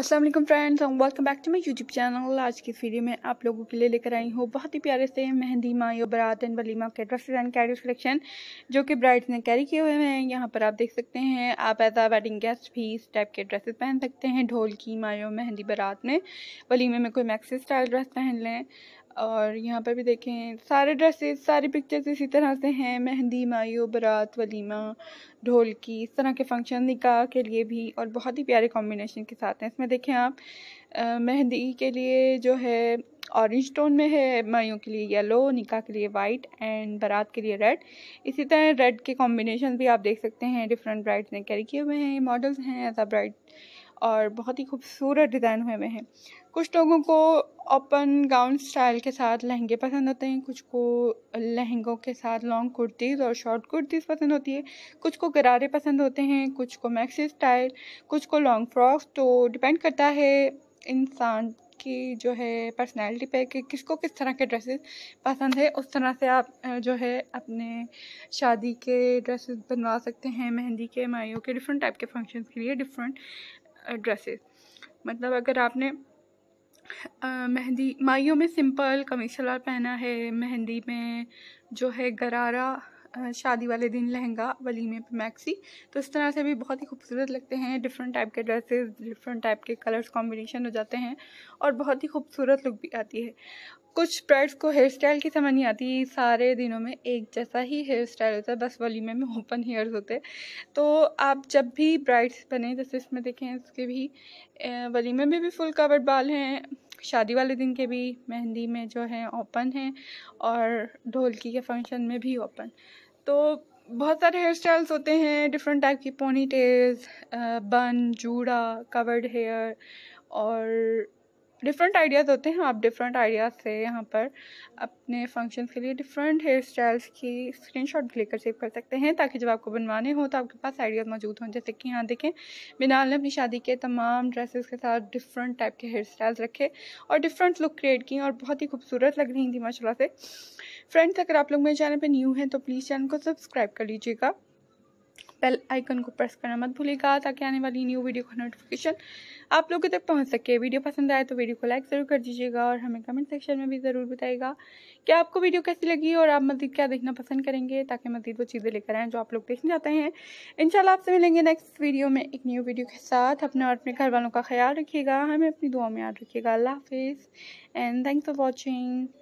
Aslam friends and welcome back to my YouTube channel आज की video में आप लोगों के लिए लेकर आई हूँ बहुत ही प्यारे से मेहंदी माई बरात एंड वलीमा के ड्रेसेज एंड कैरियर कलेक्शन जो कि ब्राइड्स ने कैरी किए हुए हैं यहाँ पर आप देख सकते हैं आप एज आ वेडिंग गेस्ट भी इस टाइप के ड्रेसेस पहन सकते हैं ढोल की माई और मेहंदी बारात में वलीमे में कोई मैक्सी स्टाइल ड्रेस पहन लें और यहाँ पर भी देखें सारे ड्रेसेस सारी पिक्चर्स इसी तरह से हैं मेहंदी मायो बारात वलीमा ढोलकी इस तरह के फंक्शन निकाह के लिए भी और बहुत ही प्यारे कॉम्बिनेशन के साथ हैं इसमें देखें आप मेहंदी के लिए जो है ऑरेंज टोन में है मायो के लिए येलो निकाह के लिए वाइट एंड बारात के लिए रेड इसी तरह रेड के कॉम्बिनेशन भी आप देख सकते हैं डिफरेंट ब्राइड्स ने कैरी किए हुए हैं मॉडल्स हैं एज ब्राइड और बहुत ही खूबसूरत डिज़ाइन हुए हुए हैं कुछ लोगों को ओपन गाउन स्टाइल के साथ लहंगे पसंद होते हैं कुछ को लहंगों के साथ लॉन्ग कुर्तीज़ और शॉर्ट कुर्तीज़ पसंद होती है कुछ को गरारे पसंद होते हैं कुछ को मैक्सी स्टाइल कुछ को लॉन्ग फ्रॉक्स तो डिपेंड करता है इंसान की जो है पर्सनैलिटी पे कि किसको किस तरह के ड्रेसेस पसंद है उस तरह से आप जो है अपने शादी के ड्रेसेस बनवा सकते हैं मेहंदी के मायों के डिफरेंट टाइप के फंक्शंस के लिए डिफरेंट ड्रेसेस मतलब अगर आपने मेहंदी माइयों में सिंपल कमीज शलवार पहना है मेहंदी में जो है गरारा शादी वाले दिन लहंगा वलीमे पे मैक्सी तो इस तरह से भी बहुत ही खूबसूरत लगते हैं डिफरेंट टाइप के ड्रेसेस डिफरेंट टाइप के कलर्स कॉम्बिनेशन हो जाते हैं और बहुत ही खूबसूरत लुक भी आती है कुछ ब्राइड्स को हेयर स्टाइल की समझ नहीं आती सारे दिनों में एक जैसा ही हेयर स्टाइल होता है बस वलीमे में ओपन हेयर्स होते तो आप जब भी ब्राइड्स बने जैसे इसमें देखें इसके भी वलीमे में भी फुल कवर्ड बाल हैं शादी वाले दिन के भी मेहंदी में जो है ओपन है और ढोलकी के फंक्शन में भी ओपन तो बहुत सारे हेयर स्टाइल्स होते हैं डिफरेंट टाइप की पोनी टेल्स बन जूड़ा कवर्ड हेयर और डिफरेंट आइडियाज़ होते हैं आप डिफरेंट आइडियाज़ से यहाँ पर अपने फंक्शन के लिए डिफरेंट हेयर स्टाइल्स की स्क्रीनशॉट भी लेकर सेव कर सकते हैं ताकि जब आपको बनवाने हो तो आपके पास आइडियाज़ मौजूद हों जैसे कि यहाँ देखें बिनाल ने अपनी शादी के तमाम ड्रेसेस के साथ डिफरेंट टाइप के हेयर स्टाइल्स रखे और डिफरेंट लुक क्रिएट किए और बहुत ही खूबसूरत लग रही थी माशाला से फ्रेंड्स अगर आप लोग मेरे चैनल पर न्यू हैं तो प्लीज़ चैनल को सब्सक्राइब कर लीजिएगा बेल आइकन को प्रेस करना मत भूलिएगा ताकि आने वाली न्यू वीडियो का नोटिफिकेशन आप लोगों तक पहुंच सके वीडियो पसंद आए तो वीडियो को लाइक ज़रूर कर दीजिएगा और हमें कमेंट सेक्शन में भी ज़रूर बताइएगा कि आपको वीडियो कैसी लगी और आप मज़ीद क्या देखना पसंद करेंगे ताकि मज़ीद वो चीज़ें लेकर आएँ जो आप लोग देखने जाते हैं इन आपसे मिलेंगे नेक्स्ट वीडियो में एक न्यू वीडियो के साथ अपने और अपने घर वालों का ख्याल रखिएगा हमें अपनी दुआ में याद रखिएगा अल्लाह हाफिज़ एंड थैंक्स फॉर वॉचिंग